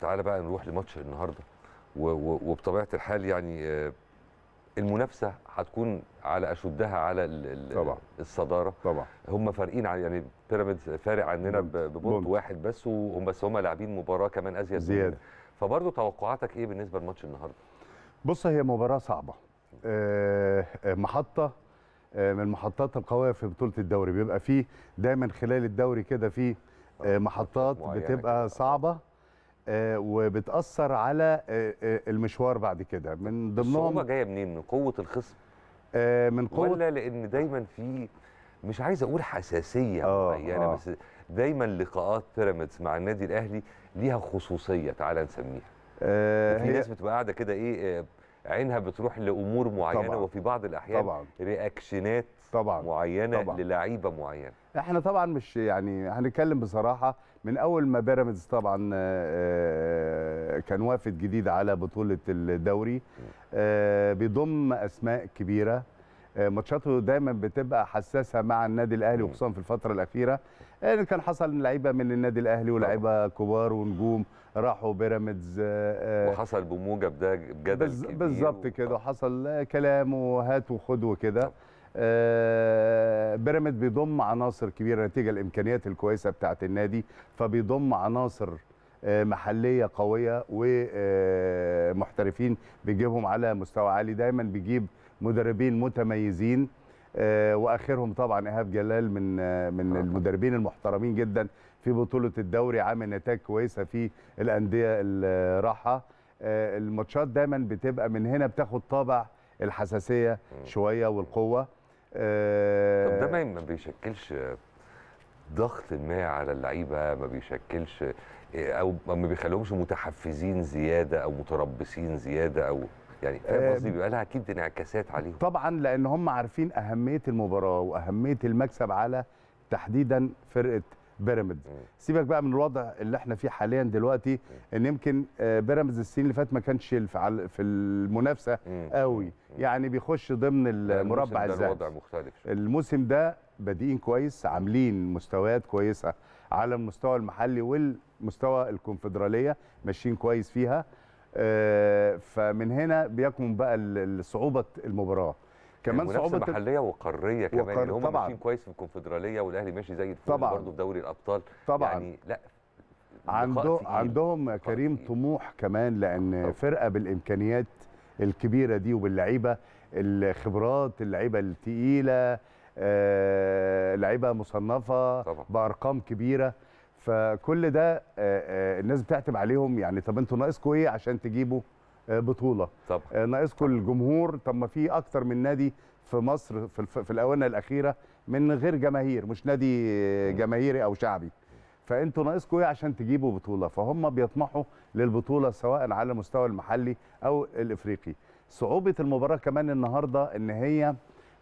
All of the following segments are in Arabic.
تعالى بقى نروح لماتش النهارده وبطبيعه الحال يعني آه، المنافسه هتكون على اشدها على طبعا. الصداره طبعا هم فارقين عن يعني بيراميدز فارق عننا ببونت واحد بس وهم بس هم لاعبين مباراه كمان ازيد زياده فبرضه توقعاتك ايه بالنسبه لماتش النهارده؟ بص هي مباراه صعبه آه، آه، محطه من المحطات القويه في بطوله الدوري بيبقى فيه دايما خلال الدوري كده فيه محطات بتبقى صعبه آه، وبتاثر على آه، آه، المشوار بعد كده من ضمنهم الصعوبه جايه منين من قوه الخصم من قوه ولا لان دايما في مش عايز اقول حساسيه معينه يعني بس دايما لقاءات بيراميدز مع النادي الاهلي ليها خصوصيه تعالى نسميها في ناس بتبقى قاعده كده ايه عينها بتروح لامور معينه طبعًا. وفي بعض الاحيان طبعًا. رياكشنات طبعًا. معينه طبعًا. للعيبه معينه احنا طبعا مش يعني هنتكلم بصراحه من اول ما بيراميدز طبعا آه، آه، كان وافد جديد على بطوله الدوري آه، بيضم اسماء كبيره ماتشاته دايما بتبقى حساسه مع النادي الاهلي وخصوصا في الفتره الاخيره يعني كان حصل لعيبه من النادي الاهلي ولاعيبه كبار ونجوم راحوا بيراميدز آه، آه، وحصل بموجب ده جدل بالظبط كده وحصل كلام وهات وخد وكده آه، بيراميدز بيضم عناصر كبيره نتيجه الامكانيات الكويسه بتاعه النادي فبيضم عناصر محليه قويه ومحترفين بيجيبهم على مستوى عالي دايما بيجيب مدربين متميزين آه، واخرهم طبعا ايهاب جلال من آه، من آه. المدربين المحترمين جدا في بطوله الدوري عامل نتائج كويسه في الانديه اللي الماتشات دايما بتبقى من هنا بتاخد طابع الحساسيه شويه والقوه طب ده ما بيشكلش ضغط ما على اللعيبه ما بيشكلش او ما بيخليهمش متحفزين زياده او متربصين زياده او يعني آه، فاهم قصدي بيبقى لها اكيد انعكاسات عليهم طبعا لان هم عارفين اهميه المباراه واهميه المكسب على تحديدا فرقه بيراميدز سيبك بقى من الوضع اللي احنا فيه حاليا دلوقتي ان يمكن آه، بيراميدز السنين اللي فاتت ما كانش في المنافسه قوي يعني بيخش ضمن المربع الذهبي الوضع مختلف الموسم ده بادئين كويس عاملين مستويات كويسه على المستوى المحلي والمستوى الكونفدراليه ماشيين كويس فيها آه، فمن هنا بيكمن بقى صعوبه المباراه كمان صعوبه محليه وقاريه كمان وقر... اللي يعني هم ماشيين كويس في الكونفدراليه والاهلي ماشي زي الفل برضه في دوري الابطال طبعا يعني لا عنده عندهم كريم طموح كمان لان طبعا. فرقه بالامكانيات الكبيره دي وباللعيبه الخبرات اللعيبه الثقيله آه لعيبه مصنفه طبعا. بارقام كبيره فكل ده آه، آه، الناس بتعتب عليهم يعني طب انتوا ناقصكم ايه عشان تجيبوا آه، بطوله طب ناقصكم الجمهور طب ما في اكتر من نادي في مصر في, في الاونه الاخيره من غير جماهير مش نادي جماهيري او شعبي فانتوا ناقصكم ايه عشان تجيبوا بطوله فهم بيطمحوا للبطوله سواء على المستوى المحلي او الافريقي صعوبه المباراه كمان النهارده ان هي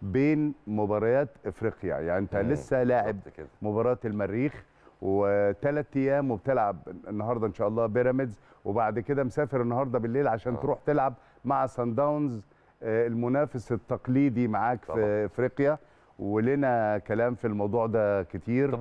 بين مباريات افريقيا يعني انت لسه لاعب مباراه المريخ وثلاث ايام وبتلعب النهارده ان شاء الله بيراميدز وبعد كده مسافر النهارده بالليل عشان أوه. تروح تلعب مع سان داونز آه، المنافس التقليدي معاك طبعا. في افريقيا ولنا كلام في الموضوع ده كتير